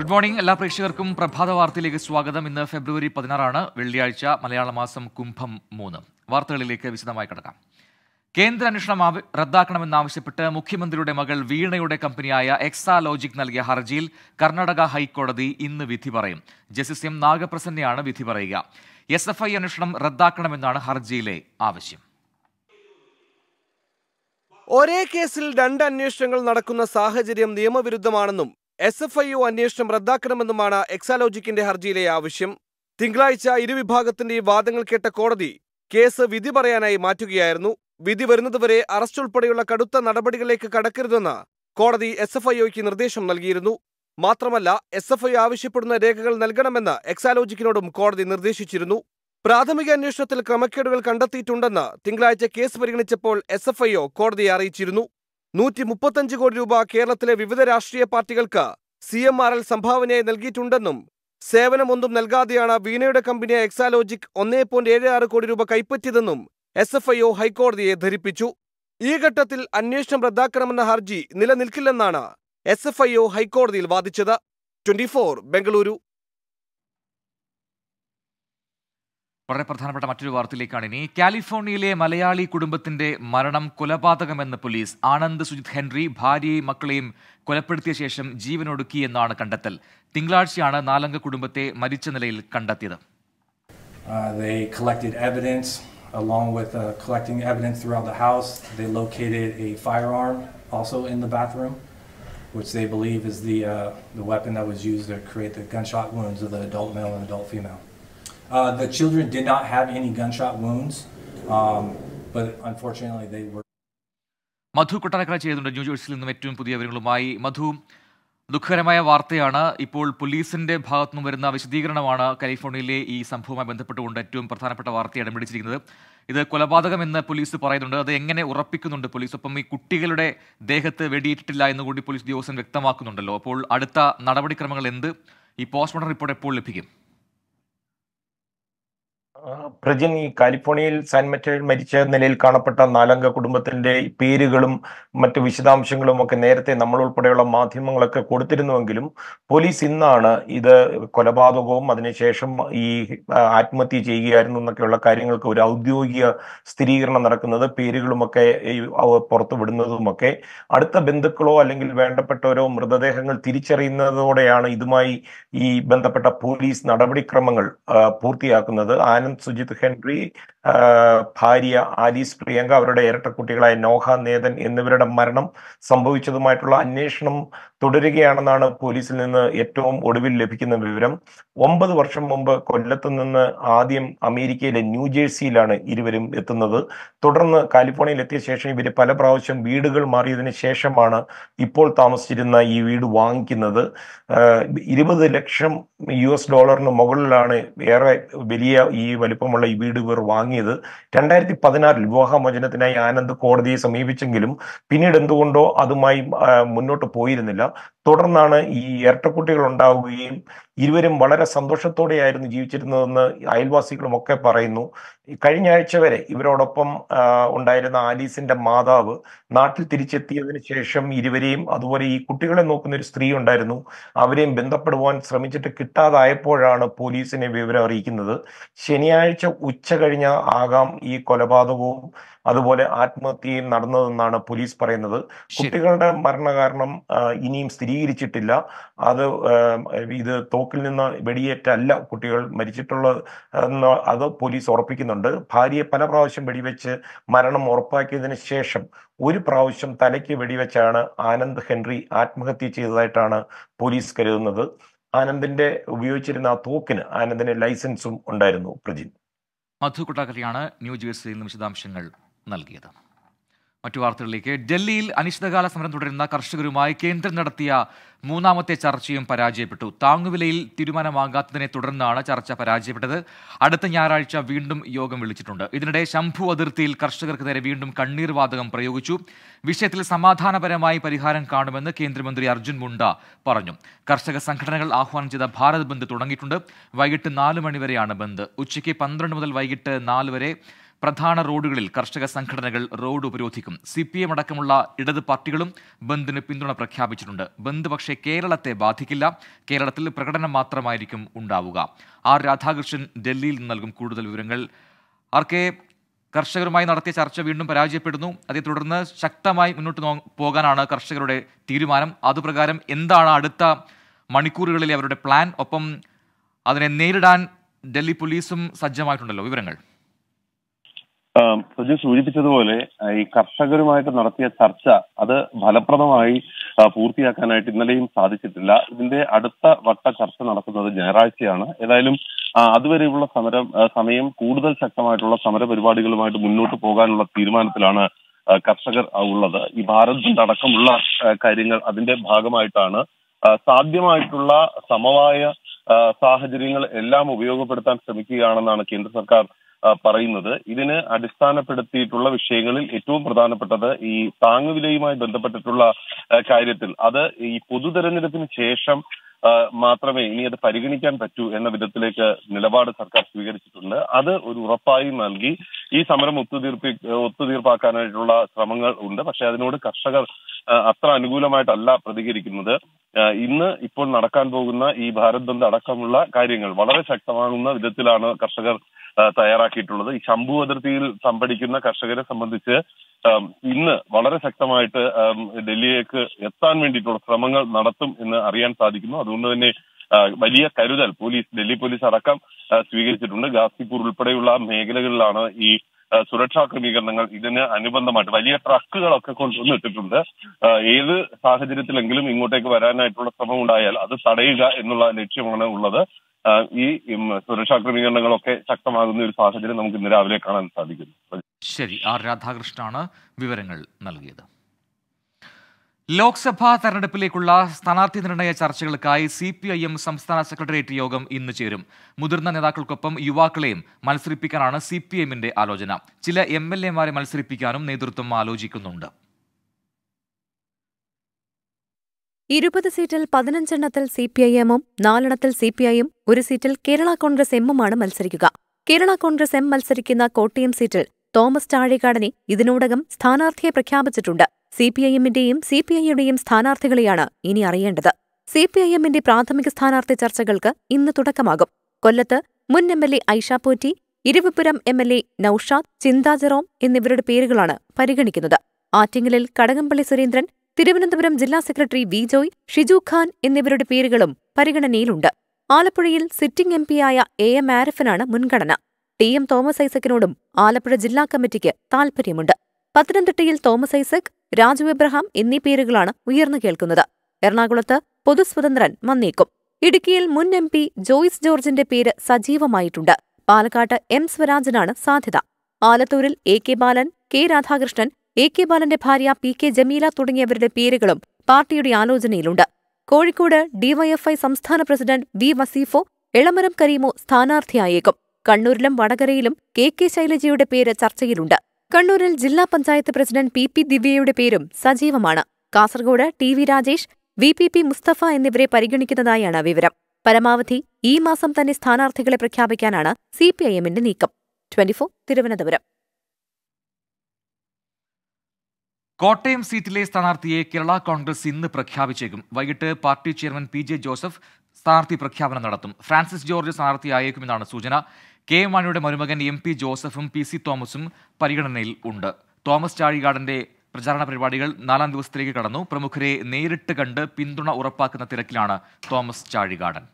Good morning എല്ലാ പ്രേക്ഷകർക്കും പ്രഭാത വാർത്തയിലേക്ക് സ്വാഗതം ഇന്ന് ഫെബ്രുവരി പതിനാറാണ് വെള്ളിയാഴ്ച മലയാള മാസം കുംഭം മൂന്ന് വാർത്തകളിലേക്ക് വിശദമായി കിടക്കാം കേന്ദ്ര അന്വേഷണം റദ്ദാക്കണമെന്നാവശ്യപ്പെട്ട് മുഖ്യമന്ത്രിയുടെ മകൾ വീണയുടെ കമ്പനിയായ എക്സാ ലോജിക് നൽകിയ ഹർജിയിൽ കർണാടക ഹൈക്കോടതി ഇന്ന് വിധി പറയും ജസ്റ്റിസ് എം നാഗപ്രസന്നയാണ് വിധി പറയുക എസ് എഫ് ഐ അന്വേഷണം റദ്ദാക്കണമെന്നാണ് ഹർജിയിലെ ആവശ്യം ഒരേ കേസിൽ രണ്ട് അന്വേഷണങ്ങൾ നടക്കുന്ന സാഹചര്യം നിയമവിരുദ്ധമാണെന്നും എസ് എഫ് ഐ ഒ അന്വേഷണം റദ്ദാക്കണമെന്നുമാണ് എക്സാലോജിക്കിന്റെ ഹർജിയിലെ ആവശ്യം തിങ്കളാഴ്ച ഇരുവിഭാഗത്തിന്റെയും വാദങ്ങൾ കേട്ട കോടതി കേസ് വിധി പറയാനായി മാറ്റുകയായിരുന്നു വിധി വരുന്നതുവരെ അറസ്റ്റ് ഉൾപ്പെടെയുള്ള കടുത്ത നടപടികളിലേക്ക് കടക്കരുതെന്ന് കോടതി എസ് എഫ് ഐ നിർദ്ദേശം നൽകിയിരുന്നു മാത്രമല്ല എസ് എഫ് ഐ ആവശ്യപ്പെടുന്ന രേഖകൾ നൽകണമെന്ന് എക്സാലോജിക്കിനോടും കോടതി നിർദ്ദേശിച്ചിരുന്നു പ്രാഥമിക അന്വേഷണത്തിൽ ക്രമക്കേടുകൾ കണ്ടെത്തിയിട്ടുണ്ടെന്ന് തിങ്കളാഴ്ച കേസ് പരിഗണിച്ചപ്പോൾ എസ് എഫ് ഐ ഒ കോടതിയെ അറിയിച്ചിരുന്നു നൂറ്റി മുപ്പത്തഞ്ച് കോടി രൂപ കേരളത്തിലെ വിവിധ രാഷ്ട്രീയ പാർട്ടികൾക്ക് സി എം ആർ എൽ സംഭാവനയായി നൽകിയിട്ടുണ്ടെന്നും സേവനമൊന്നും നൽകാതെയാണ് വീണയുടെ കമ്പനിയായ എക്സാലോജിക് ഒന്നേ പോയിന്റ് ഏഴ് ആറ് കോടി രൂപ കൈപ്പറ്റിയതെന്നും എസ് എഫ് ഐ ഒ ഹൈക്കോടതിയെ ധരിപ്പിച്ചു ഈ ഘട്ടത്തിൽ അന്വേഷണം റദ്ദാക്കണമെന്ന ഹർജി നിലനിൽക്കില്ലെന്നാണ് എസ് എഫ് ഐ ഒ ഹൈക്കോടതിയിൽ വാദിച്ചത് ട്വന്റി ഫോർ ബംഗളൂരു വളരെ പ്രധാനപ്പെട്ട മറ്റൊരു വാർത്തയിലേക്കാണ് ഇനി കാലിഫോർണിയയിലെ മലയാളി കുടുംബത്തിന്റെ മരണം കൊലപാതകമെന്ന് പോലീസ് ആനന്ദ് സുജിത് ഹെൻറി ഭാര്യയെയും മക്കളെയും കൊലപ്പെടുത്തിയ ശേഷം ജീവനൊടുക്കി എന്നാണ് കണ്ടെത്തൽ തിങ്കളാഴ്ചയാണ് നാലംഗ കുടുംബത്തെ മരിച്ച നിലയിൽ കണ്ടെത്തിയത് They collected evidence. Along with uh, collecting evidence throughout the house, they located a firearm also in the bathroom, which they believe is the, uh, the weapon that was used to create the gunshot wounds of the adult male and adult female. Uh, the children did not have any gunshot wounds, um, but unfortunately they were. മധു കൊട്ടാരക്കര ചെയ്തുണ്ട് ന്യൂജേഴ്സിൽ നിന്നും ഏറ്റവും പുതിയ വിവരങ്ങളുമായി മധു ദുഃഖകരമായ വാർത്തയാണ് ഇപ്പോൾ പോലീസിന്റെ ഭാഗത്തു നിന്നും വരുന്ന വിശദീകരണമാണ് കാലിഫോർണിയയിലെ ഈ സംഭവവുമായി ബന്ധപ്പെട്ടുകൊണ്ട് ഏറ്റവും പ്രധാനപ്പെട്ട വാർത്ത പിടിച്ചിരിക്കുന്നത് ഇത് കൊലപാതകം എന്ന് പോലീസ് പറയുന്നുണ്ട് അത് എങ്ങനെ ഉറപ്പിക്കുന്നുണ്ട് പോലീസ് ഒപ്പം ഈ കുട്ടികളുടെ ദേഹത്ത് വെടിയേറ്റിട്ടില്ല എന്ന് കൂടി പോലീസ് ഉദ്യോഗസ്ഥൻ വ്യക്തമാക്കുന്നുണ്ടല്ലോ അപ്പോൾ അടുത്ത നടപടിക്രമങ്ങൾ എന്ത് ഈ പോസ്റ്റ്മോർട്ടം റിപ്പോർട്ട് എപ്പോൾ ലഭിക്കും പ്രജിൻ ഈ കാലിഫോർണിയയിൽ സാൻ മെറ്റേൽ മരിച്ച നിലയിൽ കാണപ്പെട്ട നാലംഗ കുടുംബത്തിന്റെ പേരുകളും മറ്റു വിശദാംശങ്ങളും ഒക്കെ നേരത്തെ നമ്മൾ ഉൾപ്പെടെയുള്ള മാധ്യമങ്ങളൊക്കെ കൊടുത്തിരുന്നുവെങ്കിലും പോലീസ് ഇന്നാണ് ഇത് കൊലപാതകവും അതിനുശേഷം ഈ ആത്മഹത്യ ചെയ്യുകയായിരുന്നു എന്നൊക്കെയുള്ള കാര്യങ്ങൾക്ക് ഒരു ഔദ്യോഗിക സ്ഥിരീകരണം നടക്കുന്നത് പേരുകളുമൊക്കെ പുറത്തു വിടുന്നതുമൊക്കെ അടുത്ത ബന്ധുക്കളോ അല്ലെങ്കിൽ വേണ്ടപ്പെട്ടവരോ മൃതദേഹങ്ങൾ തിരിച്ചറിയുന്നതോടെയാണ് ഇതുമായി ഈ ബന്ധപ്പെട്ട പോലീസ് നടപടിക്രമങ്ങൾ പൂർത്തിയാക്കുന്നത് ആനന്ദ് മകൻ സുജിത് ഹെൻറി ഭാര്യ ആലീസ് പ്രിയങ്ക അവരുടെ ഇരട്ട കുട്ടികളായ നോഹ നേതൻ എന്നിവരുടെ മരണം സംഭവിച്ചതുമായിട്ടുള്ള അന്വേഷണം തുടരുകയാണെന്നാണ് പോലീസിൽ നിന്ന് ഏറ്റവും ഒടുവിൽ ലഭിക്കുന്ന വിവരം ഒമ്പത് വർഷം മുമ്പ് കൊല്ലത്ത് നിന്ന് ആദ്യം അമേരിക്കയിലെ ന്യൂജേഴ്സിയിലാണ് ഇരുവരും എത്തുന്നത് തുടർന്ന് കാലിഫോർണിയയിൽ എത്തിയ ശേഷം ഇവർ പല പ്രാവശ്യം വീടുകൾ മാറിയതിന് ശേഷമാണ് ഇപ്പോൾ താമസിച്ചിരുന്ന ഈ വീട് വാങ്ങിക്കുന്നത് ഇരുപത് ലക്ഷം യു എസ് ഡോളറിന് മുകളിലാണ് ഏറെ വലിയ ഈ വലിപ്പമുള്ള ഈ വീട് ഇവർ വാങ്ങിയത് രണ്ടായിരത്തി പതിനാറിൽ വിവാഹമോചനത്തിനായി ആനന്ദ് കോടതിയെ സമീപിച്ചെങ്കിലും പിന്നീട് എന്തുകൊണ്ടോ അതുമായി മുന്നോട്ട് പോയിരുന്നില്ല തുടർന്നാണ് ഈ ഇരട്ടക്കുട്ടികൾ ഉണ്ടാവുകയും ഇരുവരും വളരെ സന്തോഷത്തോടെയായിരുന്നു ജീവിച്ചിരുന്നതെന്ന് അയൽവാസികളും ഒക്കെ പറയുന്നു കഴിഞ്ഞ ആഴ്ച വരെ ഇവരോടൊപ്പം ഉണ്ടായിരുന്ന ആലീസിന്റെ മാതാവ് നാട്ടിൽ തിരിച്ചെത്തിയതിന് ശേഷം ഇരുവരെയും അതുപോലെ ഈ കുട്ടികളെ നോക്കുന്ന ഒരു സ്ത്രീ ഉണ്ടായിരുന്നു അവരെയും ബന്ധപ്പെടുവാൻ ശ്രമിച്ചിട്ട് കിട്ടാതായപ്പോഴാണ് പോലീസിനെ വിവരം അറിയിക്കുന്നത് ശനിയാഴ്ച ഉച്ച കഴിഞ്ഞ ആകാം ഈ കൊലപാതകവും അതുപോലെ ആത്മഹത്യയും നടന്നതെന്നാണ് പോലീസ് പറയുന്നത് കുട്ടികളുടെ മരണകാരണം ഇനിയും സ്ഥിരീകരിച്ചിട്ടില്ല അത് ഇത് തോക്കിൽ നിന്ന് വെടിയേറ്റല്ല കുട്ടികൾ മരിച്ചിട്ടുള്ളത് അത് പോലീസ് ഉറപ്പിക്കുന്നുണ്ട് ഭാര്യയെ പല പ്രാവശ്യം വെടിവെച്ച് മരണം ഉറപ്പാക്കിയതിന് ശേഷം ഒരു പ്രാവശ്യം തലയ്ക്ക് വെടിവെച്ചാണ് ആനന്ദ് ഹെൻറി ആത്മഹത്യ ചെയ്തതായിട്ടാണ് പോലീസ് കരുതുന്നത് ആനന്ദിന്റെ ഉപയോഗിച്ചിരുന്ന ആ തോക്കിന് ആനന്ദിന്റെ ലൈസൻസും ഉണ്ടായിരുന്നു പ്രജിൻ മധു കൊട്ടാക്കറിയാണ് ന്യൂ ജേഴ്സിയിൽ നിന്ന് വിശദാംശങ്ങൾ നൽകിയത് മറ്റു വാർത്തകളിലേക്ക് ഡൽഹിയിൽ അനിശ്ചിതകാല സമരം തുടരുന്ന കർഷകരുമായി കേന്ദ്രം നടത്തിയ മൂന്നാമത്തെ ചർച്ചയും പരാജയപ്പെട്ടു താങ്ങുവിലയിൽ തീരുമാനമാകാത്തതിനെ തുടർന്നാണ് ചർച്ച പരാജയപ്പെട്ടത് അടുത്ത ഞായറാഴ്ച വീണ്ടും യോഗം വിളിച്ചിട്ടുണ്ട് ഇതിനിടെ ശംഭു അതിർത്തിയിൽ കർഷകർക്ക് നേരെ വീണ്ടും കണ്ണീർ വാതകം പ്രയോഗിച്ചു വിഷയത്തിൽ സമാധാനപരമായി പരിഹാരം കാണുമെന്ന് കേന്ദ്രമന്ത്രി അർജുൻ മുണ്ട പറഞ്ഞു കർഷക സംഘടനകൾ ആഹ്വാനം ചെയ്ത ഭാരത് ബന്ദ് തുടങ്ങിയിട്ടുണ്ട് വൈകിട്ട് നാല് മണിവരെയാണ് ബന്ദ് ഉച്ചയ്ക്ക് പന്ത്രണ്ട് മുതൽ വൈകിട്ട് നാല് വരെ പ്രധാന റോഡുകളിൽ കർഷക സംഘടനകൾ റോഡ് ഉപരോധിക്കും സി പി എം അടക്കമുള്ള ഇടത് പാർട്ടികളും ബന്ദിന് പിന്തുണ പ്രഖ്യാപിച്ചിട്ടുണ്ട് ബന്ദ് പക്ഷേ കേരളത്തെ ബാധിക്കില്ല കേരളത്തിൽ പ്രകടനം മാത്രമായിരിക്കും ഉണ്ടാവുക ആർ രാധാകൃഷ്ണൻ ഡൽഹിയിൽ നിന്ന് നൽകും കൂടുതൽ വിവരങ്ങൾ ആർ കെ കർഷകരുമായി നടത്തിയ ചർച്ച വീണ്ടും പരാജയപ്പെടുന്നു അതേ തുടർന്ന് ശക്തമായി മുന്നോട്ട് പോകാനാണ് കർഷകരുടെ തീരുമാനം അതുപ്രകാരം എന്താണ് അടുത്ത മണിക്കൂറുകളിലെ അവരുടെ പ്ലാൻ ഒപ്പം അതിനെ നേരിടാൻ ഡൽഹി പോലീസും സജ്ജമായിട്ടുണ്ടല്ലോ വിവരങ്ങൾ സജി സൂചിപ്പിച്ചതുപോലെ ഈ കർഷകരുമായിട്ട് നടത്തിയ ചർച്ച അത് ഫലപ്രദമായി പൂർത്തിയാക്കാനായിട്ട് ഇന്നലെയും സാധിച്ചിട്ടില്ല ഇതിന്റെ അടുത്ത വട്ട ചർച്ച നടക്കുന്നത് ഞായറാഴ്ചയാണ് ഏതായാലും അതുവരെയുള്ള സമരം സമയം കൂടുതൽ ശക്തമായിട്ടുള്ള സമര പരിപാടികളുമായിട്ട് മുന്നോട്ട് പോകാനുള്ള തീരുമാനത്തിലാണ് കർഷകർ ഉള്ളത് ഈ ഭാരത് അടക്കമുള്ള കാര്യങ്ങൾ അതിന്റെ ഭാഗമായിട്ടാണ് സാധ്യമായിട്ടുള്ള സമവായ സാഹചര്യങ്ങൾ എല്ലാം ഉപയോഗപ്പെടുത്താൻ ശ്രമിക്കുകയാണെന്നാണ് കേന്ദ്ര സർക്കാർ പറയുന്നത് ഇതിന് അടിസ്ഥാനപ്പെടുത്തിയിട്ടുള്ള വിഷയങ്ങളിൽ ഏറ്റവും പ്രധാനപ്പെട്ടത് ഈ താങ്ങുവിലയുമായി ബന്ധപ്പെട്ടിട്ടുള്ള കാര്യത്തിൽ അത് ഈ പൊതു തെരഞ്ഞെടുപ്പിന് ശേഷം മാത്രമേ ഇനി അത് പരിഗണിക്കാൻ പറ്റൂ എന്ന വിധത്തിലേക്ക് നിലപാട് സർക്കാർ സ്വീകരിച്ചിട്ടുണ്ട് അത് ഒരു ഉറപ്പായി നൽകി ഈ സമരം ഒത്തുതീർപ്പി ഒത്തുതീർപ്പാക്കാനായിട്ടുള്ള ശ്രമങ്ങൾ ഉണ്ട് പക്ഷെ അതിനോട് കർഷകർ അത്ര അനുകൂലമായിട്ടല്ല പ്രതികരിക്കുന്നത് ഇന്ന് ഇപ്പോൾ നടക്കാൻ പോകുന്ന ഈ ഭാരത് ബന്ധ് അടക്കമുള്ള കാര്യങ്ങൾ വളരെ ശക്തമാകുന്ന വിധത്തിലാണ് കർഷകർ തയ്യാറാക്കിയിട്ടുള്ളത് ഈ ശംഭു അതിർത്തിയിൽ സംഭരിക്കുന്ന കർഷകരെ സംബന്ധിച്ച് ഇന്ന് വളരെ ശക്തമായിട്ട് ഡൽഹിയിലേക്ക് എത്താൻ വേണ്ടിയിട്ടുള്ള ശ്രമങ്ങൾ നടത്തും എന്ന് അറിയാൻ സാധിക്കുന്നു അതുകൊണ്ട് തന്നെ വലിയ കരുതൽ പോലീസ് ഡൽഹി പോലീസ് അടക്കം സ്വീകരിച്ചിട്ടുണ്ട് ഗാസിപൂർ ഉൾപ്പെടെയുള്ള മേഖലകളിലാണ് ഈ സുരക്ഷാ ക്രമീകരണങ്ങൾ ഇതിന് അനുബന്ധമായിട്ട് വലിയ ട്രക്കുകളൊക്കെ കൊണ്ടുവന്നിട്ടിട്ടുണ്ട് ഏത് സാഹചര്യത്തിലെങ്കിലും ഇങ്ങോട്ടേക്ക് വരാനായിട്ടുള്ള ശ്രമം ഉണ്ടായാൽ അത് തടയുക എന്നുള്ള ലക്ഷ്യമാണ് ഉള്ളത് ഈ സുരക്ഷാ ക്രമീകരണങ്ങളൊക്കെ ശക്തമാകുന്ന ഒരു സാഹചര്യം നമുക്ക് ഇന്ന് രാവിലെ കാണാൻ സാധിക്കുന്നു ശരി ആർ രാധാകൃഷ്ണാണ് വിവരങ്ങൾ നൽകിയത് ലോക്സഭാ തെരഞ്ഞെടുപ്പിലേക്കുള്ള സ്ഥാനാർത്ഥി നിർണയ ചർച്ചകൾക്കായി സി പി ഐ എം സംസ്ഥാന സെക്രട്ടേറിയറ്റ് യോഗം ഇന്ന് ചേരും മുതിർന്ന നേതാക്കൾക്കൊപ്പം യുവാക്കളെയും മത്സരിപ്പിക്കാനാണ് സി പി എമ്മിന്റെ ആലോചന ചില എം എൽ എമാരെ മത്സരിപ്പിക്കാനും നേതൃത്വം ആലോചിക്കുന്നുണ്ട് ഇരുപത് സീറ്റിൽ പതിനഞ്ചെണ്ണത്തിൽ സി പി ഐ എമ്മും നാലെണ്ണത്തിൽ സി പി ഐയും ഒരു സീറ്റിൽ കേരള കോൺഗ്രസ് എമ്മുമാണ് മത്സരിക്കുക കേരള കോൺഗ്രസ് എം മത്സരിക്കുന്ന കോട്ടയം സീറ്റിൽ തോമസ് ചാഴികാടനെ ഇതിനോടകം സ്ഥാനാർത്ഥിയെ പ്രഖ്യാപിച്ചിട്ടുണ്ട് സി പി ഐ എമ്മിന്റെയും സി പി ഐയുടെയും സ്ഥാനാർത്ഥികളെയാണ് ഇനി അറിയേണ്ടത് സി പി ഐ എമ്മിന്റെ പ്രാഥമിക സ്ഥാനാർത്ഥി ചർച്ചകൾക്ക് ഇന്ന് തുടക്കമാകും കൊല്ലത്ത് മുൻ M L A Aisha Potti Eravipuram M L A Naushad Chintha എന്നിവരുടെ പേരുകളാണ് പരിഗണിക്കുന്നത് ആറ്റിങ്ങലിൽ കടകംപള്ളി സുരേന്ദ്രൻ തിരുവനന്തപുരം ജില്ലാ secretary V Joy Shiju Khan എന്നിവരുടെ പേരുകളും പരിഗണനയിലുണ്ട് ആലപ്പുഴയിൽ സിറ്റിംഗ് എം പിയായ എ എം ആരിഫിനാണ് മുൻഗണന ടി എം തോമസ് ഐസക്കിനോടും ആലപ്പുഴ ജില്ലാ കമ്മിറ്റിക്ക് താൽപ്പര്യമുണ്ട് പത്തനംതിട്ടയിൽ തോമസ് ഐസക് രാജു എബ്രഹാം എന്നീ പേരുകളാണ് ഉയർന്നു കേൾക്കുന്നത് എറണാകുളത്ത് പൊതുസ്വതന്ത്രൻ വന്നേക്കും ഇടുക്കിയിൽ മുൻ എം പി ജോയ്സ് ജോർജിന്റെ പേര് സജീവമായിട്ടുണ്ട് പാലക്കാട്ട് എം സ്വരാജനാണ് സാധ്യത ആലത്തൂരിൽ A K Balan K Radhakrishnan A K ബാലന്റെ ഭാര്യ പി കെ ജമീല തുടങ്ങിയവരുടെ പേരുകളും പാർട്ടിയുടെ ആലോചനയിലുണ്ട് കോഴിക്കോട് ഡിവൈഎഫ്ഐ സംസ്ഥാന പ്രസിഡന്റ് വി വസീഫോ എളമരം കരീമോ സ്ഥാനാർത്ഥിയായേക്കും കണ്ണൂരിലും വടകരയിലും കെ കെ ശൈലജയുടെ പേര് ചർച്ചയിലുണ്ട് കണ്ണൂരിൽ ജില്ലാ പഞ്ചായത്ത് പ്രസിഡന്റ് പി പി ദിവ്യയുടെ പേരും സജീവമാണ് Kasaragod T V Rajesh V P P Mustafa എന്നിവരെ പരിഗണിക്കുന്നതായാണ് വിവരം പരമാവധി ഈ മാസം തന്നെ സ്ഥാനാർത്ഥികളെ പ്രഖ്യാപിക്കാനാണ് സി പി ഐ എമ്മിന്റെ നീക്കം ട്വന്റി തിരുവനന്തപുരം കോട്ടയം സീറ്റിലെ സ്ഥാനാർത്ഥിയെ കേരള കോൺഗ്രസ് ഇന്ന് പ്രഖ്യാപിച്ചേക്കും വൈകിട്ട് party chairman P J Joseph സ്ഥാനാർത്ഥി പ്രഖ്യാപനം നടത്തും ഫ്രാൻസിസ് ജോർജ് സ്ഥാനാർത്ഥിയായേക്കുമെന്നാണ് സൂചന കെ എം മാണിയുടെ മരുമകൻ എം പി ജോസഫും പി സി തോമസും പരിഗണനയിൽ ഉണ്ട് തോമസ് ചാഴികാടന്റെ പ്രചാരണ പരിപാടികൾ നാലാം ദിവസത്തിലേക്ക് കടന്നു പ്രമുഖരെ നേരിട്ട് കണ്ട് പിന്തുണ ഉറപ്പാക്കുന്ന തിരക്കിലാണ് തോമസ് ചാഴികാടൻ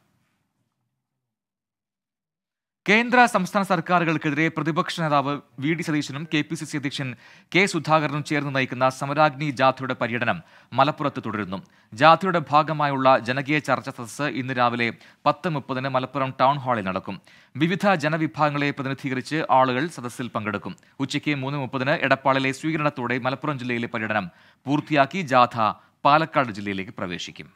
കേന്ദ്ര സംസ്ഥാന സർക്കാരുകൾക്കെതിരെ പ്രതിപക്ഷ നേതാവ് വി ഡി സതീശനും കെ പി സി സി അധ്യക്ഷൻ കെ സുധാകരനും ചേർന്ന് നയിക്കുന്ന സമരാഗ്നി ജാഥയുടെ പര്യടനം മലപ്പുറത്ത് തുടരുന്നു ജാഥയുടെ ഭാഗമായുള്ള ജനകീയ ചർച്ച സദസ്സ് ഇന്ന് രാവിലെ പത്ത് മുപ്പതിന് മലപ്പുറം ടൗൺ ഹാളിൽ നടക്കും വിവിധ ജനവിഭാഗങ്ങളെ പ്രതിനിധീകരിച്ച് ആളുകൾ സദസ്സിൽ പങ്കെടുക്കും ഉച്ചയ്ക്ക് മൂന്ന് മുപ്പതിന് എടപ്പാളിലെ സ്വീകരണത്തോടെ മലപ്പുറം ജില്ലയിലെ പര്യടനം പൂർത്തിയാക്കി ജാഥ പാലക്കാട് ജില്ലയിലേക്ക് പ്രവേശിക്കും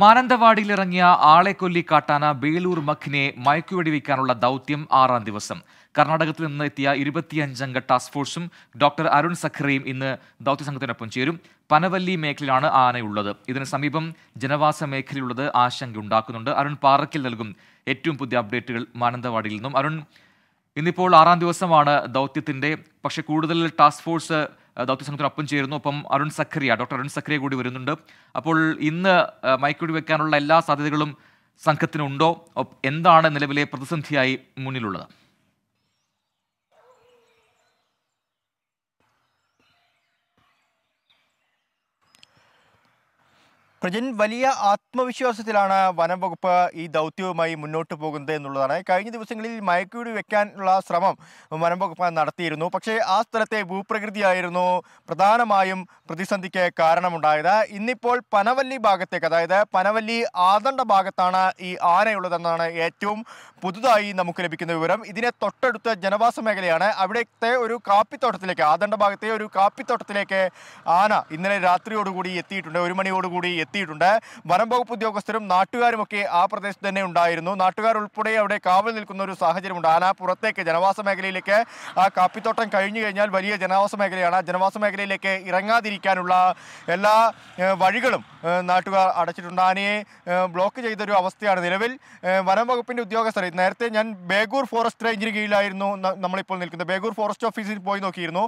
മാനന്തവാടിയിലിറങ്ങിയ ആളെ കൊല്ലി കാട്ടാന ബേലൂർ മഖിനെ മയക്കുവെടിവെക്കാനുള്ള ദൗത്യം ആറാം ദിവസം കർണാടകത്തിൽ നിന്ന് എത്തിയ ഇരുപത്തിയഞ്ചംഗ ടാസ്ക് ഫോഴ്സും ഡോക്ടർ അരുൺ സഖറയും ഇന്ന് ദൗത്യസംഘത്തിനൊപ്പം ചേരും പനവല്ലി മേഖലയിലാണ് ആനയുള്ളത് ഇതിന് സമീപം ജനവാസ മേഖലയുള്ളത് ആശങ്കയുണ്ടാക്കുന്നുണ്ട് അരുൺ പാറക്കിൽ നൽകും ഏറ്റവും പുതിയ അപ്ഡേറ്റുകൾ മാനന്തവാടിയിൽ നിന്നും അരുൺ ഇന്നിപ്പോൾ ആറാം ദിവസമാണ് ദൗത്യത്തിന്റെ പക്ഷേ കൂടുതൽ ടാസ്ക് ഫോഴ്സ് ദൗത്യസംഘത്തിന് ഒപ്പം ചേരുന്നു ഒപ്പം Arun Zacharia doctor Arun Zacharia കൂടി വരുന്നുണ്ട് അപ്പോൾ ഇന്ന് മയക്കുടി വെക്കാനുള്ള എല്ലാ സാധ്യതകളും സംഘത്തിനുണ്ടോ എന്താണ് നിലവിലെ പ്രതിസന്ധിയായി മുന്നിലുള്ളത് പ്രജൻ വലിയ ആത്മവിശ്വാസത്തിലാണ് വനം വകുപ്പ് ഈ ദൗത്യവുമായി മുന്നോട്ട് പോകുന്നത് എന്നുള്ളതാണ് കഴിഞ്ഞ ദിവസങ്ങളിൽ മയക്കുവെടി വെക്കാനുള്ള ശ്രമം വനം വകുപ്പ് നടത്തിയിരുന്നു പക്ഷേ ആ സ്ഥലത്തെ ഭൂപ്രകൃതിയായിരുന്നു പ്രധാനമായും പ്രതിസന്ധിക്ക് കാരണമുണ്ടായത് ഇന്നിപ്പോൾ പനവല്ലി ഭാഗത്തേക്ക് അതായത് പനവല്ലി ആദണ്ഡ ഭാഗത്താണ് ഈ ആനയുള്ളതെന്നാണ് ഏറ്റവും പുതുതായി നമുക്ക് ലഭിക്കുന്ന വിവരം ഇതിനെ തൊട്ടടുത്ത ജനവാസ മേഖലയാണ് അവിടുത്തെ ഒരു കാപ്പിത്തോട്ടത്തിലേക്ക് ആദണ്ഡ ഭാഗത്തെ ഒരു കാപ്പിത്തോട്ടത്തിലേക്ക് ആന ഇന്നലെ രാത്രിയോടുകൂടി എത്തിയിട്ടുണ്ട് ഒരു മണിയോടുകൂടി എത്തി എത്തിയിട്ടുണ്ട് വനം വകുപ്പ് ഉദ്യോഗസ്ഥരും ഒക്കെ ആ പ്രദേശത്ത് തന്നെ ഉണ്ടായിരുന്നു ഉൾപ്പെടെ അവിടെ കാവൽ നിൽക്കുന്ന ഒരു സാഹചര്യമുണ്ട് ആന പുറത്തേക്ക് ജനവാസ മേഖലയിലേക്ക് ആ കാപ്പിത്തോട്ടം കഴിഞ്ഞു കഴിഞ്ഞാൽ വലിയ ജനവാസ മേഖലയാണ് ജനവാസ മേഖലയിലേക്ക് ഇറങ്ങാതിരിക്കാനുള്ള എല്ലാ വഴികളും നാട്ടുകാർ അടച്ചിട്ടുണ്ട് ആനയെ ബ്ലോക്ക് ചെയ്തൊരു അവസ്ഥയാണ് നിലവിൽ വനം വകുപ്പിൻ്റെ ഉദ്യോഗസ്ഥർ നേരത്തെ ഞാൻ ബേഗൂർ ഫോറസ്റ്റ് റേഞ്ചിന് കീഴിലായിരുന്നു നമ്മളിപ്പോൾ നിൽക്കുന്നത് ബേഗൂർ ഫോറസ്റ്റ് ഓഫീസിൽ പോയി നോക്കിയിരുന്നു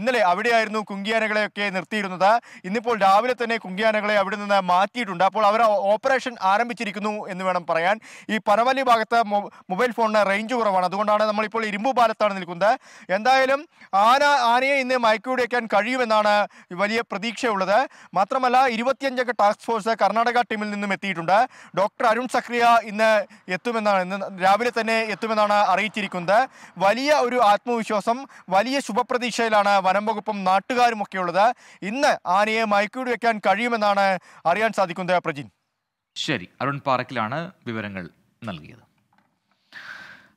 ഇന്നലെ അവിടെയായിരുന്നു കുങ്കിയാനകളെയൊക്കെ നിർത്തിയിരുന്നത് ഇന്നിപ്പോൾ രാവിലെ തന്നെ കുങ്കിയാനകളെ അവിടെ നിന്ന് മാറ്റിയിട്ടുണ്ട് അപ്പോൾ അവർ ഓപ്പറേഷൻ ആരംഭിച്ചിരിക്കുന്നു എന്ന് വേണം പറയാൻ ഈ പനവല്ലി ഭാഗത്ത് മൊബൈൽ ഫോണിന് റേഞ്ച് കുറവാണ് അതുകൊണ്ടാണ് നമ്മളിപ്പോൾ ഇരുമ്പു പാലത്താണ് നിൽക്കുന്നത് എന്തായാലും ആന ആനയെ ഇന്ന് മയക്കുവെക്കാൻ കഴിയുമെന്നാണ് വലിയ പ്രതീക്ഷയുള്ളത് മാത്രമല്ല ഇരുപത്തിയഞ്ചൊക്കെ ടാസ്ക് ഫോഴ്സ് കർണാടക ടീമിൽ നിന്നും എത്തിയിട്ടുണ്ട് ഡോക്ടർ അരുൺ സക്രിയ ഇന്ന് എത്തുമെന്നാണ് ഇന്ന് രാവിലെ തന്നെ എത്തുമെന്നാണ് അറിയിച്ചിരിക്കുന്നത് വലിയ ഒരു ആത്മവിശ്വാസം വലിയ ശുഭപ്രതീക്ഷയിലാണ് വനം വകുപ്പും ഒക്കെയുള്ളത് ഇന്ന് ആനയെ മയക്കൂടി വെക്കാൻ കഴിയുമെന്നാണ് അറിയാൻ സാധിക്കുന്നത് പ്രജിൻ ശരി അരുൺ പാറക്കിലാണ് വിവരങ്ങൾ നൽകിയത്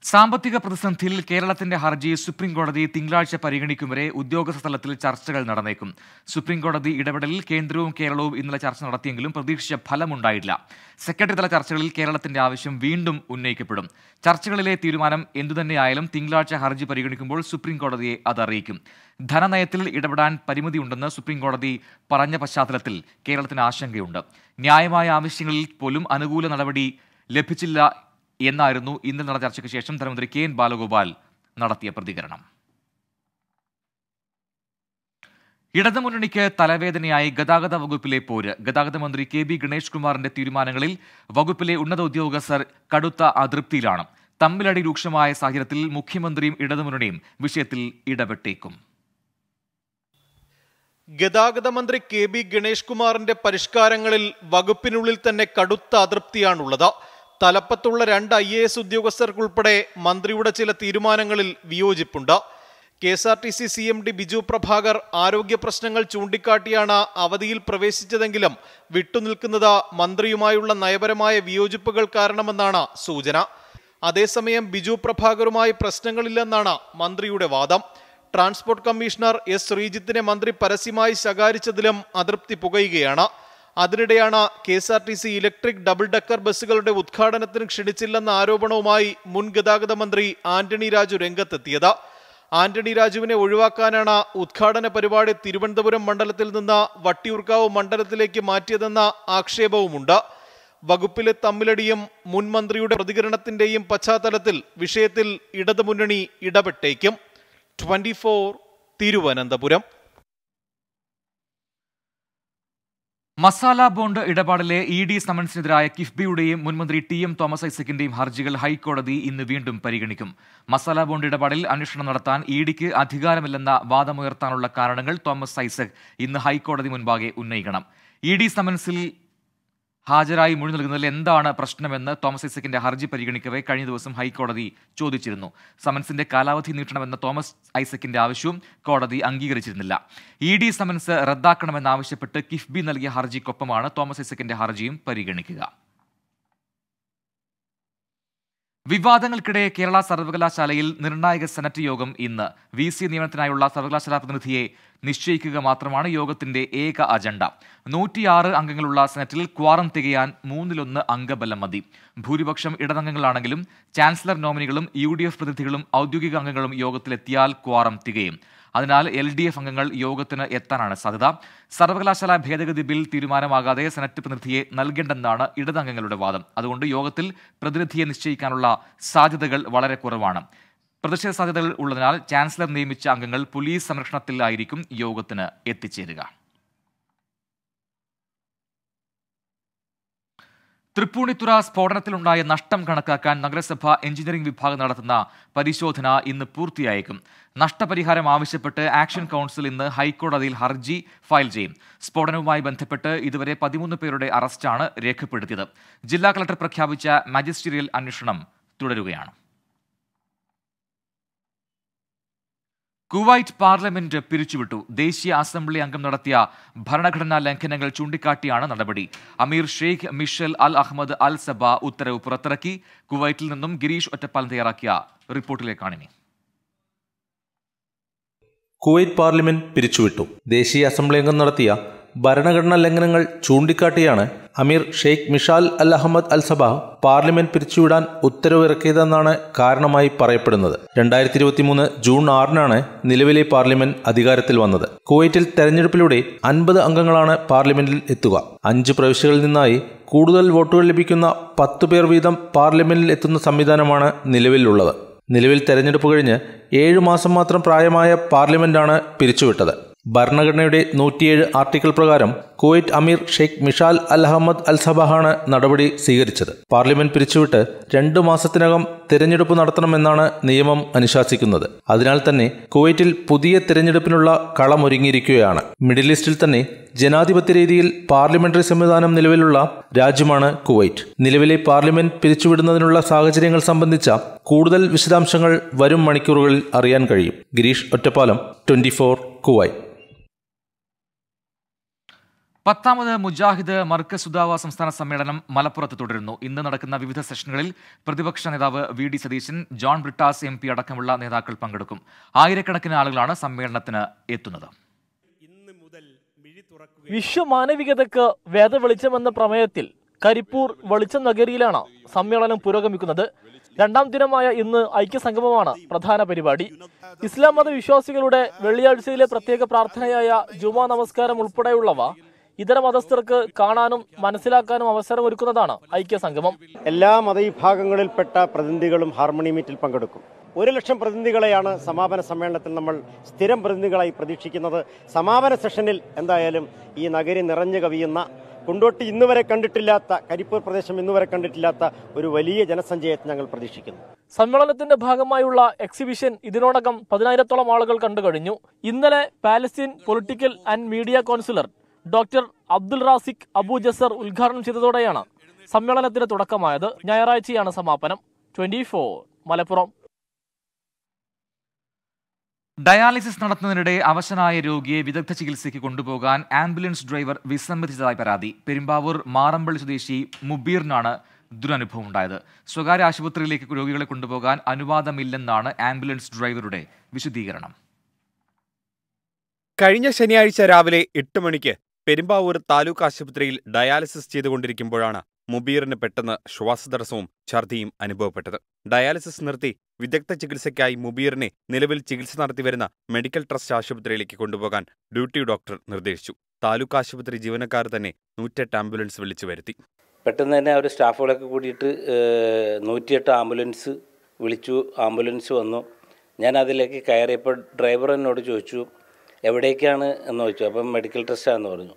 സാമ്പത്തിക പ്രതിസന്ധിയിൽ കേരളത്തിന്റെ ഹർജി സുപ്രീം കോടതി തിങ്കളാഴ്ച പരിഗണിക്കും വരെ ഉദ്യോഗസ്ഥ തലത്തിൽ ചർച്ചകൾ നടന്നേക്കും സുപ്രീം കോടതി ഇടപെടലിൽ കേന്ദ്രവും കേരളവും ഇന്നലെ ചർച്ച നടത്തിയെങ്കിലും പ്രതീക്ഷിച്ച ഫലമുണ്ടായില്ല സെക്രട്ടറി തല ചർച്ചകളിൽ കേരളത്തിന്റെ ആവശ്യം വീണ്ടും ഉന്നയിക്കപ്പെടും ചർച്ചകളിലെ തീരുമാനം എന്തുതന്നെയായാലും തിങ്കളാഴ്ച ഹർജി പരിഗണിക്കുമ്പോൾ സുപ്രീം കോടതിയെ അത് അറിയിക്കും ധനനയത്തിൽ ഇടപെടാൻ പരിമിതിയുണ്ടെന്ന് സുപ്രീം കോടതി പറഞ്ഞ പശ്ചാത്തലത്തിൽ കേരളത്തിന് ആശങ്കയുണ്ട് ന്യായമായ ആവശ്യങ്ങളിൽ പോലും അനുകൂല നടപടി ലഭിച്ചില്ല എന്നായിരുന്നു ഇന്നലെ നടന്ന ചർച്ചയ്ക്ക് ശേഷം ധനമന്ത്രി കെ എൻ ബാലഗോപാൽ നടത്തിയ പ്രതികരണം ഇടതുമുന്നണിക്ക് തലവേദനയായി ഗതാഗത വകുപ്പിലെ പോര് ഗതാഗത മന്ത്രി കെ ബി ഗണേഷ് കുമാറിന്റെ തീരുമാനങ്ങളിൽ വകുപ്പിലെ ഉന്നത ഉദ്യോഗസ്ഥർ കടുത്ത അതൃപ്തിയിലാണ് തമ്മിലടി രൂക്ഷമായ സാഹചര്യത്തിൽ മുഖ്യമന്ത്രിയും ഇടതുമുന്നണിയും വിഷയത്തിൽ ഇടപെട്ടേക്കും ഗതാഗത മന്ത്രി കെ ബി ഗണേഷ് കുമാറിന്റെ പരിഷ്കാരങ്ങളിൽ വകുപ്പിനുള്ളിൽ തന്നെ കടുത്ത അതൃപ്തിയാണുള്ളത് തലപ്പത്തുള്ള രണ്ട് ഐ എ എസ് ഉദ്യോഗസ്ഥർക്കുൾപ്പെടെ മന്ത്രിയുടെ ചില തീരുമാനങ്ങളിൽ വിയോജിപ്പുണ്ട് K S R T C C M D Biju Prabhakar ആരോഗ്യ പ്രശ്നങ്ങൾ ചൂണ്ടിക്കാട്ടിയാണ് അവധിയിൽ പ്രവേശിച്ചതെങ്കിലും വിട്ടുനിൽക്കുന്നത് മന്ത്രിയുമായുള്ള നയപരമായ വിയോജിപ്പുകൾ കാരണമെന്നാണ് സൂചന അതേസമയം ബിജു പ്രഭാകറുമായി പ്രശ്നങ്ങളില്ലെന്നാണ് മന്ത്രിയുടെ വാദം ട്രാൻസ്പോർട്ട് കമ്മീഷണർ എസ് ശ്രീജിത്തിനെ മന്ത്രി പരസ്യമായി ശകാരിച്ചതിലും അതൃപ്തി പുകയുകയാണ് അതിനിടെയാണ് K S R T C electric double decker ബസ്സുകളുടെ ഉദ്ഘാടനത്തിന് ക്ഷണിച്ചില്ലെന്ന ആരോപണവുമായി മുൻ ഗതാഗത മന്ത്രി ആന്റണി രാജു രംഗത്തെത്തിയത് ആന്റണി രാജുവിനെ ഒഴിവാക്കാനാണ് ഉദ്ഘാടന പരിപാടി തിരുവനന്തപുരം മണ്ഡലത്തിൽ നിന്ന് വട്ടിയൂർക്കാവ് മണ്ഡലത്തിലേക്ക് മാറ്റിയതെന്ന ആക്ഷേപവുമുണ്ട് വകുപ്പിലെ തമ്മിലടിയും മുൻ മന്ത്രിയുടെ പ്രതികരണത്തിന്റെയും പശ്ചാത്തലത്തിൽ വിഷയത്തിൽ ഇടതുമുന്നണി ഇടപെട്ടേക്കും ട്വന്റി തിരുവനന്തപുരം മസാല ബോണ്ട് ഇടപാടിലെ ഇ ഡി സമൻസിനെതിരായ കിഫ്ബിയുടെയും മുൻമന്ത്രി ടി എം തോമസ് ഐസക്കിന്റെയും ഹർജികൾ ഹൈക്കോടതി ഇന്ന് വീണ്ടും പരിഗണിക്കും മസാല ബോണ്ട് ഇടപാടിൽ അന്വേഷണം നടത്താൻ ഇ ഡിക്ക് അധികാരമില്ലെന്ന വാദമുയർത്താനുള്ള കാരണങ്ങൾ തോമസ് ഐസക് ഇന്ന് ഹൈക്കോടതി മുൻപാകെ ഉന്നയിക്കണം ഇ ഡി സമൻസിൽ ഹാജരായി മൊഴി നൽകുന്നതിൽ എന്താണ് പ്രശ്നമെന്ന് തോമസ് ഐസക്കിന്റെ ഹർജി പരിഗണിക്കവേ കഴിഞ്ഞ ദിവസം ഹൈക്കോടതി ചോദിച്ചിരുന്നു സമൻസിന്റെ കാലാവധി നീട്ടണമെന്ന തോമസ് ഐസക്കിന്റെ ആവശ്യവും കോടതി അംഗീകരിച്ചിരുന്നില്ല ഇ ഡി സമൻസ് റദ്ദാക്കണമെന്നാവശ്യപ്പെട്ട് കിഫ്ബി നൽകിയ ഹർജിക്കൊപ്പമാണ് തോമസ് ഐസക്കിന്റെ ഹർജിയും പരിഗണിക്കുക വിവാദങ്ങൾക്കിടെ കേരള സർവകലാശാലയിൽ നിർണായക സെനറ്റ് യോഗം ഇന്ന് വി സി നിയമനത്തിനായുള്ള സർവകലാശാല പ്രതിനിധിയെ നിശ്ചയിക്കുക മാത്രമാണ് യോഗത്തിന്റെ ഏക അജണ്ട നൂറ്റിയാറ് അംഗങ്ങളുള്ള സെനറ്റിൽ ക്വാറം തികയാൻ മൂന്നിലൊന്ന് അംഗബലം മതി ഭൂരിപക്ഷം ഇടതംഗങ്ങളാണെങ്കിലും ചാൻസലർ നോമിനികളും യു ഡി എഫ് പ്രതിനിധികളും ഔദ്യോഗിക അംഗങ്ങളും യോഗത്തിലെത്തിയാൽ ക്വാറം തികയും അതിനാൽ എൽ ഡി എഫ് അംഗങ്ങൾ യോഗത്തിന് എത്താനാണ് സാധ്യത സർവകലാശാല ഭേദഗതി ബിൽ തീരുമാനമാകാതെ സെനറ്റ് പ്രതിനിധിയെ നൽകേണ്ടെന്നാണ് ഇടതംഗങ്ങളുടെ വാദം അതുകൊണ്ട് യോഗത്തിൽ പ്രതിനിധിയെ നിശ്ചയിക്കാനുള്ള സാധ്യതകൾ വളരെ കുറവാണ് പ്രതിഷേധ സാധ്യതകൾ ഉള്ളതിനാൽ ചാൻസലർ നിയമിച്ച അംഗങ്ങൾ പോലീസ് സംരക്ഷണത്തിലായിരിക്കും യോഗത്തിന് എത്തിച്ചേരുക തൃപ്പൂണിത്തുറ സ്ഫോടനത്തിലുണ്ടായ നഷ്ടം കണക്കാക്കാൻ നഗരസഭ എഞ്ചിനീയറിംഗ് വിഭാഗം നടത്തുന്ന പരിശോധന ഇന്ന് പൂർത്തിയായേക്കും നഷ്ടപരിഹാരം ആവശ്യപ്പെട്ട് ആക്ഷൻ കൗൺസിൽ ഇന്ന് ഹൈക്കോടതിയിൽ ഹർജി ഫയൽ ചെയ്യും സ്ഫോടനവുമായി ബന്ധപ്പെട്ട് ഇതുവരെ പതിമൂന്ന് പേരുടെ അറസ്റ്റാണ് രേഖപ്പെടുത്തിയത് ജില്ലാ കളക്ടർ പ്രഖ്യാപിച്ച മജിസ്ട്രിയൽ അന്വേഷണം തുടരുകയാണ് കുവൈറ്റ് പാർലമെന്റ് പിരിച്ചുവിട്ടു ദേശീയ അസംബ്ലി അംഗം നടത്തിയ ഭരണഘടനാ ലംഘനങ്ങൾ ചൂണ്ടിക്കാട്ടിയാണ് നടപടി Amir Sheikh Mishal Al Ahmad Al Sabah ഉത്തരവ് പുറത്തിറക്കി കുവൈറ്റിൽ നിന്നും ഗിരീഷ് ഒറ്റപ്പാലം തയ്യാറാക്കിയ റിപ്പോർട്ടിലേക്കാണിനി കുവൈറ്റ് പാർലമെന്റ് പിരിച്ചുവിട്ടു ദേശീയ അസംബ്ലി അംഗം നടത്തിയ ഭരണഘടനാ ലംഘനങ്ങൾ ചൂണ്ടിക്കാട്ടിയാണ് Amir Sheikh Mishal Al Ahmad Al Sabah parliament പിരിച്ചുവിടാൻ ഉത്തരവിറക്കിയതെന്നാണ് കാരണമായി പറയപ്പെടുന്നത് രണ്ടായിരത്തി ഇരുപത്തിമൂന്ന് ജൂൺ ആറിനാണ് നിലവിലെ പാർലമെന്റ് അധികാരത്തിൽ വന്നത് കുവൈറ്റിൽ തെരഞ്ഞെടുപ്പിലൂടെ അൻപത് അംഗങ്ങളാണ് പാർലമെന്റിൽ എത്തുക അഞ്ച് പ്രവിശ്യകളിൽ നിന്നായി കൂടുതൽ വോട്ടുകൾ ലഭിക്കുന്ന പത്തു പേർ വീതം പാർലമെന്റിൽ എത്തുന്ന സംവിധാനമാണ് നിലവിലുള്ളത് നിലവിൽ തെരഞ്ഞെടുപ്പ് കഴിഞ്ഞ് ഏഴു മാസം മാത്രം പ്രായമായ പാർലമെന്റാണ് പിരിച്ചുവിട്ടത് ഭരണഘടനയുടെ നൂറ്റിയേഴ് ആർട്ടിക്കിൾ പ്രകാരം Kuwait Amir Sheikh Mishal Al Ahmad Al സബാഹാണ് നടപടി സ്വീകരിച്ചത് പാർലമെന്റ് പിരിച്ചുവിട്ട് രണ്ടു മാസത്തിനകം തിരഞ്ഞെടുപ്പ് നടത്തണമെന്നാണ് നിയമം അനുശാസിക്കുന്നത് അതിനാൽ തന്നെ കുവൈറ്റിൽ പുതിയ തിരഞ്ഞെടുപ്പിനുള്ള കളമൊരുങ്ങിയിരിക്കുകയാണ് മിഡിൽ ഈസ്റ്റിൽ തന്നെ ജനാധിപത്യ രീതിയിൽ പാർലമെന്ററി സംവിധാനം നിലവിലുള്ള രാജ്യമാണ് കുവൈറ്റ് നിലവിലെ പാർലമെന്റ് പിരിച്ചുവിടുന്നതിനുള്ള സാഹചര്യങ്ങൾ സംബന്ധിച്ച കൂടുതൽ വിശദാംശങ്ങൾ വരും മണിക്കൂറുകളിൽ അറിയാൻ കഴിയും ഗിരീഷ് ഒറ്റപ്പാലം ട്വന്റി കുവൈറ്റ് പത്താമത് മുജാഹിദ് മർക്കസ് സുദാവ സംസ്ഥാന സമ്മേളനം മലപ്പുറത്ത് തുടരുന്നു ഇന്ന് നടക്കുന്ന വിവിധ സെഷനുകളിൽ പ്രതിപക്ഷ നേതാവ് V D Satheesan John Brittas M P അടക്കമുള്ള നേതാക്കൾ പങ്കെടുക്കും ആയിരക്കണക്കിന് ആളുകളാണ് സമ്മേളനത്തിന് എത്തുന്നത് വിശ്വമാനവികതയ്ക്ക് വേദ വെളിച്ചമെന്ന പ്രമേയത്തിൽ കരിപ്പൂർ വെളിച്ചം നഗരിയിലാണ് സമ്മേളനം പുരോഗമിക്കുന്നത് രണ്ടാം ദിനമായ ഇന്ന് ഐക്യസംഗമമാണ് പ്രധാന പരിപാടി ഇസ്ലാം മത വിശ്വാസികളുടെ വെള്ളിയാഴ്ചയിലെ പ്രത്യേക പ്രാർത്ഥനയായ ജുമാ നമസ്കാരം ഉൾപ്പെടെയുള്ളവ ഇതര മതസ്ഥർക്ക് കാണാനും മനസ്സിലാക്കാനും അവസരം ഒരുക്കുന്നതാണ് ഐക്യസംഗമം എല്ലാ മതവിഭാഗങ്ങളിൽപ്പെട്ട പ്രതിനിധികളും ഹാർമണി മീറ്റിൽ പങ്കെടുക്കും ഒരു ലക്ഷം പ്രതിനിധികളെയാണ് സമാപന സമ്മേളനത്തിൽ നമ്മൾ സ്ഥിരം പ്രതിനിധികളായി പ്രതീക്ഷിക്കുന്നത് സമാപന സെഷനിൽ എന്തായാലും ഈ നഗരി നിറഞ്ഞു കവിയുന്ന കുണ്ടോട്ടി ഇന്നുവരെ കണ്ടിട്ടില്ലാത്ത കരിപ്പൂർ പ്രദേശം ഇന്നുവരെ കണ്ടിട്ടില്ലാത്ത ഒരു വലിയ ജനസഞ്ചയത്തെ ഞങ്ങൾ പ്രതീക്ഷിക്കുന്നു സമ്മേളനത്തിന്റെ ഭാഗമായുള്ള എക്സിബിഷൻ ഇതിനോടകം പതിനായിരത്തോളം ആളുകൾ കണ്ടു കഴിഞ്ഞു ഇന്നലെ Palestine political and media councillor doctor Abdul Raziq Abu Jaser ഉദ്ഘാടനം ചെയ്തതോടെയാണ് സമ്മേളനത്തിന് തുടക്കമായത് ഞായറാഴ്ചയാണ് സമാപനം ട്വന്റി ഫോർ മലപ്പുറം ഡയാലിസിസ് നടത്തുന്നതിനിടെ അവശനായ രോഗിയെ വിദഗ്ധ ചികിത്സയ്ക്ക് കൊണ്ടുപോകാൻ ആംബുലൻസ് ഡ്രൈവർ വിസമ്മതിച്ചതായി പരാതി പെരുമ്പാവൂർ മാറമ്പള്ളി സ്വദേശി മുബീറിനാണ് ദുരനുഭവം ഉണ്ടായത് സ്വകാര്യ ആശുപത്രിയിലേക്ക് രോഗികളെ കൊണ്ടുപോകാൻ അനുവാദമില്ലെന്നാണ് ആംബുലൻസ് ഡ്രൈവറുടെ വിശദീകരണം കഴിഞ്ഞ ശനിയാഴ്ച രാവിലെ എട്ട് മണിക്ക് പെരുമ്പാവൂർ താലൂക്ക് ആശുപത്രിയിൽ ഡയാലിസിസ് ചെയ്തുകൊണ്ടിരിക്കുമ്പോഴാണ് മുബീറിന് പെട്ടെന്ന് ശ്വാസതടസ്സവും ഛർദിയും അനുഭവപ്പെട്ടത് ഡയാലിസിസ് നിർത്തി വിദഗ്ധ ചികിത്സയ്ക്കായി മുബീറിനെ നിലവിൽ ചികിത്സ നടത്തിവരുന്ന മെഡിക്കൽ ട്രസ്റ്റ് ആശുപത്രിയിലേക്ക് കൊണ്ടുപോകാൻ ഡ്യൂട്ടി ഡോക്ടർ നിർദ്ദേശിച്ചു താലൂക്ക് ആശുപത്രി ജീവനക്കാർ തന്നെ നൂറ്റെട്ട് ആംബുലൻസ് വിളിച്ചു വരുത്തി പെട്ടെന്ന് തന്നെ അവർ സ്റ്റാഫുകളൊക്കെ കൂടിയിട്ട് നൂറ്റിയെട്ട് ആംബുലൻസ് വിളിച്ചു ആംബുലൻസ് വന്നു ഞാൻ അതിലേക്ക് കയറിയപ്പോൾ ഡ്രൈവർ എന്നോട് ചോദിച്ചു എവിടേക്കാണ് എന്ന് ചോദിച്ചു അപ്പം മെഡിക്കൽ ആണെന്ന് പറഞ്ഞു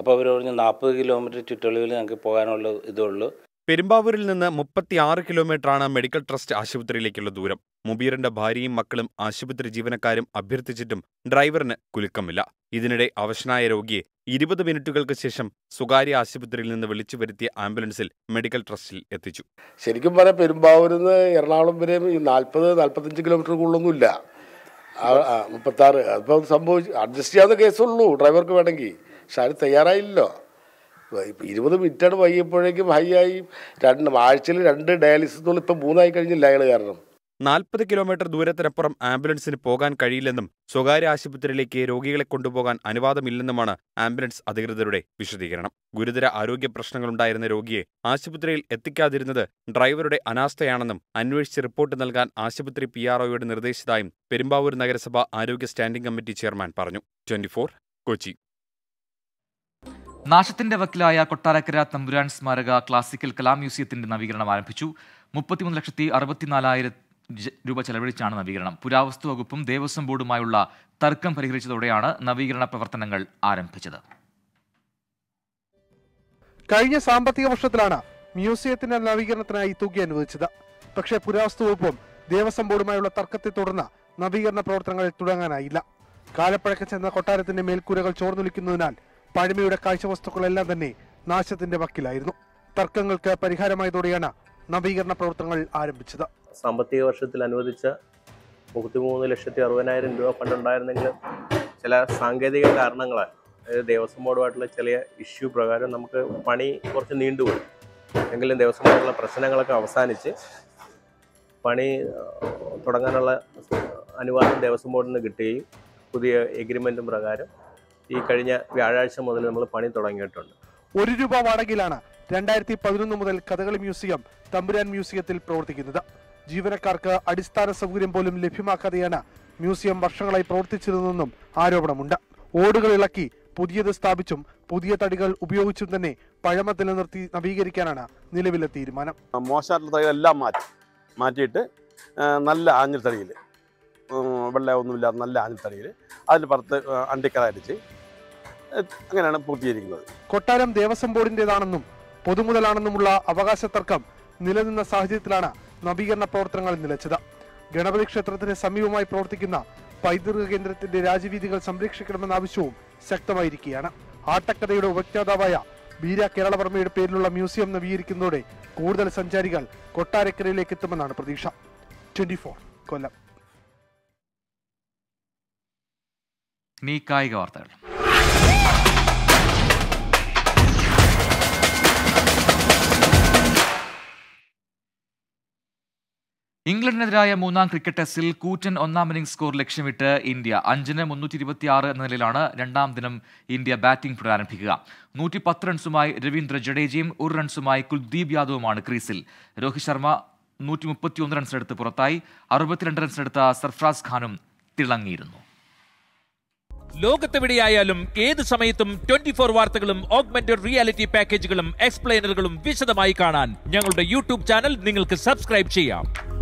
അപ്പോൾ അവർ പറഞ്ഞു നാൽപ്പത് കിലോമീറ്റർ ചുറ്റളവിൽ ഞങ്ങൾക്ക് പോകാനുള്ള ഇതുള്ളൂ പെരുമ്പാവൂരിൽ നിന്ന് മുപ്പത്തി ആറ് കിലോമീറ്ററാണ് മെഡിക്കൽ ട്രസ്റ്റ് ആശുപത്രിയിലേക്കുള്ള ദൂരം മുബീറിന്റെ ഭാര്യയും മക്കളും ആശുപത്രി ജീവനക്കാരും അഭ്യർത്ഥിച്ചിട്ടും ഡ്രൈവറിന് കുലുക്കമില്ല ഇതിനിടെ അവശനായ രോഗിയെ ഇരുപത് മിനിറ്റുകൾക്ക് ശേഷം സ്വകാര്യ ആശുപത്രിയിൽ നിന്ന് വിളിച്ചു വരുത്തിയ ആംബുലൻസിൽ മെഡിക്കൽ ട്രസ്റ്റിൽ എത്തിച്ചു ശരിക്കും പറയാം പെരുമ്പാവൂരിൽ നിന്ന് എറണാകുളം വരെയും നാൽപ്പത് നാൽപ്പത്തഞ്ച് കിലോമീറ്റർ കൂടുതലൊന്നുമില്ല മുപ്പത്താറ് അപ്പോൾ സംഭവിച്ചു അഡ്ജസ്റ്റ് ചെയ്യാവുന്ന കേസുള്ളൂ ഡ്രൈവർക്ക് വേണമെങ്കിൽ പക്ഷെ അത് തയ്യാറായില്ലല്ലോ ഇരുപത് മിനിറ്റാണ് വൈകിയപ്പോഴേക്കും ഹൈ ആയി രണ്ട് ആഴ്ചയിൽ രണ്ട് ഡയാലിസിസ് ഇപ്പം മൂന്നായി കഴിഞ്ഞില്ല അയാൾ കാരണം നാൽപ്പത് കിലോമീറ്റർ ദൂരത്തിനപ്പുറം ആംബുലൻസിന് പോകാൻ കഴിയില്ലെന്നും സ്വകാര്യ ആശുപത്രിയിലേക്ക് രോഗികളെ കൊണ്ടുപോകാൻ അനുവാദമില്ലെന്നുമാണ് ആംബുലൻസ് അധികൃതരുടെ വിശദീകരണം ഗുരുതര ആരോഗ്യ പ്രശ്നങ്ങളുണ്ടായിരുന്ന രോഗിയെ ആശുപത്രിയിൽ എത്തിക്കാതിരുന്നത് ഡ്രൈവറുടെ അനാസ്ഥയാണെന്നും അന്വേഷിച്ച് റിപ്പോർട്ട് നൽകാൻ ആശുപത്രി പി ഒയുടെ നിർദ്ദേശിച്ചതായും പെരുമ്പാവൂർ നഗരസഭ ആരോഗ്യ സ്റ്റാൻഡിംഗ് കമ്മിറ്റി ചെയർമാൻ പറഞ്ഞു ട്വന്റി കൊച്ചി നാശത്തിന്റെ വക്കിലായ കൊട്ടാരക്കര തമ്പുരാൻ സ്മാരക ക്ലാസിക്കൽ കലാ മ്യൂസിയത്തിന്റെ നവീകരണം ആരംഭിച്ചു മുപ്പത്തിമൂന്ന് ലക്ഷത്തി അറുപത്തിനാലായിരത്തി രൂപ ചെലവഴിച്ചാണ് നവീകരണം പുരാവസ്തു വകുപ്പും ദേവസ്വം ബോർഡുമായുള്ള തർക്കം പരിഹരിച്ചതോടെയാണ് നവീകരണ പ്രവർത്തനങ്ങൾ ആരംഭിച്ചത് കഴിഞ്ഞ സാമ്പത്തിക വർഷത്തിലാണ് മ്യൂസിയത്തിന്റെ നവീകരണത്തിനായി തുക അനുവദിച്ചത് പക്ഷേ പുരാവസ്തു വകുപ്പും ദേവസ്വം ബോർഡുമായുള്ള തർക്കത്തെ തുടർന്ന് നവീകരണ പ്രവർത്തനങ്ങൾ തുടങ്ങാനായില്ല കാലപ്പഴക്ക ചെന്ന കൊട്ടാരത്തിന്റെ മേൽക്കൂരകൾ ചോർന്നൊലിക്കുന്നതിനാൽ പഴമയുടെ കാഴ്ചവസ്തുക്കളെല്ലാം തന്നെ നാശത്തിന്റെ വക്കിലായിരുന്നു തർക്കങ്ങൾക്ക് പരിഹാരമായതോടെയാണ് നവീകരണ പ്രവർത്തനങ്ങൾ ആരംഭിച്ചത് സാമ്പത്തിക വർഷത്തിൽ അനുവദിച്ച മുപ്പത്തിമൂന്ന് ലക്ഷത്തി അറുപതിനായിരം രൂപ ഫണ്ടുണ്ടായിരുന്നെങ്കിലും ചില സാങ്കേതിക കാരണങ്ങളാൽ ദേവസ്വം ബോർഡുമായിട്ടുള്ള ചെറിയ ഇഷ്യൂ പ്രകാരം നമുക്ക് പണി കുറച്ച് നീണ്ടുപോയി എങ്കിലും ദേവസ്വം ബോർഡുള്ള പ്രശ്നങ്ങളൊക്കെ അവസാനിച്ച് പണി തുടങ്ങാനുള്ള അനുവാദം ദേവസ്വം ബോർഡിൽ നിന്ന് കിട്ടുകയും പുതിയ എഗ്രിമെൻറ്റും പ്രകാരം ഈ കഴിഞ്ഞ വ്യാഴാഴ്ച മുതൽ നമ്മൾ പണി തുടങ്ങിയിട്ടുണ്ട് ഒരു രൂപ വാടകയിലാണ് രണ്ടായിരത്തി പതിനൊന്ന് മുതൽ കഥകളി മ്യൂസിയം തമ്പുരാൻ മ്യൂസിയത്തിൽ പ്രവർത്തിക്കുന്നത് ജീവനക്കാർക്ക് അടിസ്ഥാന സൗകര്യം പോലും ലഭ്യമാക്കാതെയാണ് മ്യൂസിയം വർഷങ്ങളായി പ്രവർത്തിച്ചിരുന്നതെന്നും ആരോപണമുണ്ട് ഓടുകൾ ഇളക്കി പുതിയത് സ്ഥാപിച്ചും പുതിയ തടികൾ ഉപയോഗിച്ചും തന്നെ പഴമ നിലനിർത്തി നവീകരിക്കാനാണ് നിലവിലെ തീരുമാനം മോശമായിട്ടുള്ള തടികളെല്ലാം മാറ്റി മാറ്റിയിട്ട് നല്ല ആഞ്ഞിൽ തടിയിൽ വെള്ള ഒന്നുമില്ലാത്ത നല്ല ആഞ്ഞിൽ തടിയിൽ അതിൽ പുറത്ത് അണ്ടിക്കറ അടിച്ച് അങ്ങനെയാണ് പൂർത്തീകരിക്കുന്നത് കൊട്ടാരം ദേവസ്വം ബോർഡിൻ്റെതാണെന്നും പൊതുമുതലാണെന്നുമുള്ള അവകാശ തർക്കം നിലനിന്ന സാഹചര്യത്തിലാണ് നവീകരണ പ്രവർത്തനങ്ങൾ നിലച്ചത് ഗണപതി ക്ഷേത്രത്തിന് സമീപമായി പ്രവർത്തിക്കുന്ന പൈതൃക കേന്ദ്രത്തിന്റെ രാജവീതികൾ സംരക്ഷിക്കണമെന്ന ആവശ്യവും ശക്തമായിരിക്കുകയാണ് ആട്ടക്കഥയുടെ ഉപജ്ഞാതാവായ വീര കേരളവർമ്മയുടെ പേരിലുള്ള മ്യൂസിയം നവീകരിക്കുന്നതോടെ കൂടുതൽ സഞ്ചാരികൾ കൊട്ടാരക്കരയിലേക്ക് എത്തുമെന്നാണ് പ്രതീക്ഷ ട്വന്റി കൊല്ലം നീ കായിക വാർത്തകൾ ഇംഗ്ലണ്ടിനെതിരായ മൂന്നാം ക്രിക്കറ്റ് ടെസ്റ്റിൽ കൂറ്റൻ ഒന്നാം ഇന്നിംഗ് സ്കോർ ലക്ഷ്യമിട്ട് ഇന്ത്യ അഞ്ചിന് മുന്നൂറ്റി ഇരുപത്തിയാറ് എന്ന നിലയിലാണ് രണ്ടാം ദിനം ഇന്ത്യ ബാറ്റിംഗ് പുനരാരംഭിക്കുക നൂറ്റി പത്ത് റൺസുമായി രവീന്ദ്ര ജഡേജയും ഒരു റൺസുമായി കുൽദീപ് യാദവുമാണ് ക്രീസിൽ രോഹിത് ശർമ്മ നൂറ്റി ഒന്ന് റൺസെടുത്ത് പുറത്തായി അറുപത്തിരണ്ട് റൺസെടുത്ത സർഫ്രാസ് ഖാനും തിളങ്ങിയിരുന്നു ലോകത്തെവിടെയായാലും ഏത് സമയത്തും ട്വന്റി ഫോർ വാർത്തകളും ഓഗ്മെന്റഡ് റിയാലിറ്റി പാക്കേജുകളും എക്സ്പ്ലെയിനറുകളും വിശദമായി കാണാൻ ഞങ്ങളുടെ യൂട്യൂബ് ചാനൽ നിങ്ങൾക്ക് സബ്സ്ക്രൈബ് ചെയ്യാം